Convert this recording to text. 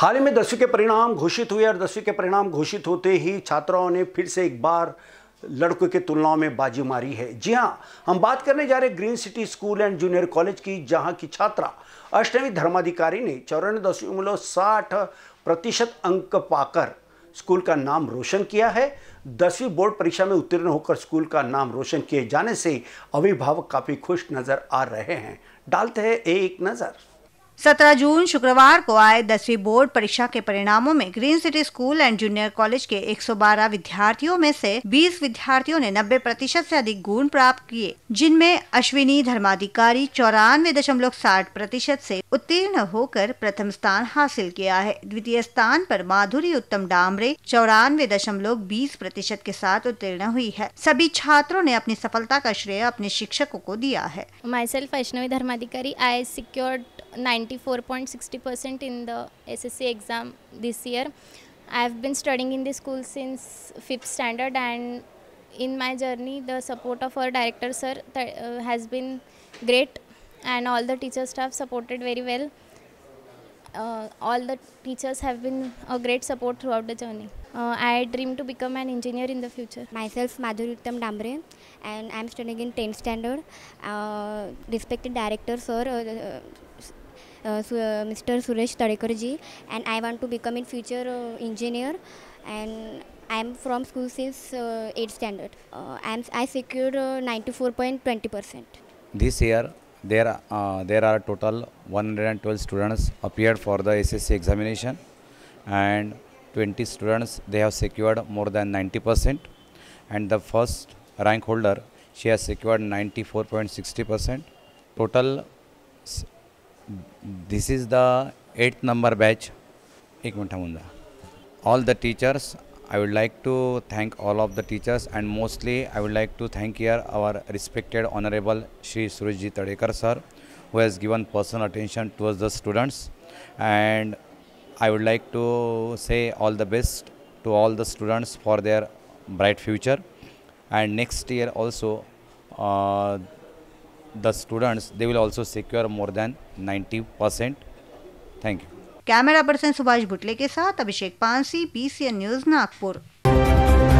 हाल ही में दसवीं के परिणाम घोषित हुए और दसवीं के परिणाम घोषित होते ही छात्राओं ने फिर से एक बार लड़कों की तुलनाओं में बाजी मारी है जी हाँ हम बात करने जा रहे green city school and junior college की जहाँ की छात्रा अष्टमी धर्माधिकारी ने चौरानवे दशमलव साठ प्रतिशत अंक पाकर स्कूल का नाम रोशन किया है दसवीं बोर्ड परीक्षा में उत्तीर्ण होकर स्कूल का नाम रोशन किए जाने से अभिभावक काफ़ी खुश नज़र आ रहे हैं डालते हैं एक नज़र 17 जून शुक्रवार को आए दसवीं बोर्ड परीक्षा के परिणामों में green city school and junior college के 112 विद्यार्थियों में से 20 विद्यार्थियों ने 90 प्रतिशत ऐसी अधिक गुण प्राप्त किए जिनमें अश्विनी धर्माधिकारी चौरानवे दशमलव साठ प्रतिशत ऐसी उत्तीर्ण होकर प्रथम स्थान हासिल किया है द्वितीय स्थान पर माधुरी उत्तम डामरे चौरानवे दशमलव बीस प्रतिशत के साथ उत्तीर्ण हुई है सभी छात्रों ने अपनी सफलता का श्रेय अपने शिक्षकों को दिया है myself Vaishnavi Dharmadhikari I secured 94.60% in the SSC exam this year. I have been studying in this school since 5th standard and in my journey the support of our director sir uh, has been great and all the teacher staff supported very well. Uh, all the teachers have been a great support throughout the journey. Uh, I dream to become an engineer in the future. Myself, Madhuri Uttam Dambre, and I'm studying in 10th standard. Uh, respected director, sir, uh, uh, uh, uh Mr. Suresh Tadekarji, and I want to become in future engineer. And I'm from school since 8th standard. I'm, I secured 94.20%. This year, there, there are total 112 students appeared for the SSC examination and 20 students, they have secured more than 90% and the first rank holder, she has secured 94.60%. Total, this is the 8th number batch. All the teachers, I would like to thank all of the teachers and mostly I would like to thank here our respected Honorable Shri Surajji Tadekar sir who has given personal attention towards the students and I would like to say all the best to all the students for their bright future. And next year also, uh, the students, they will also secure more than 90%. Thank you. Camera person Subhash Bhutle के साथ Abhishek Pansi PCN news Nagpur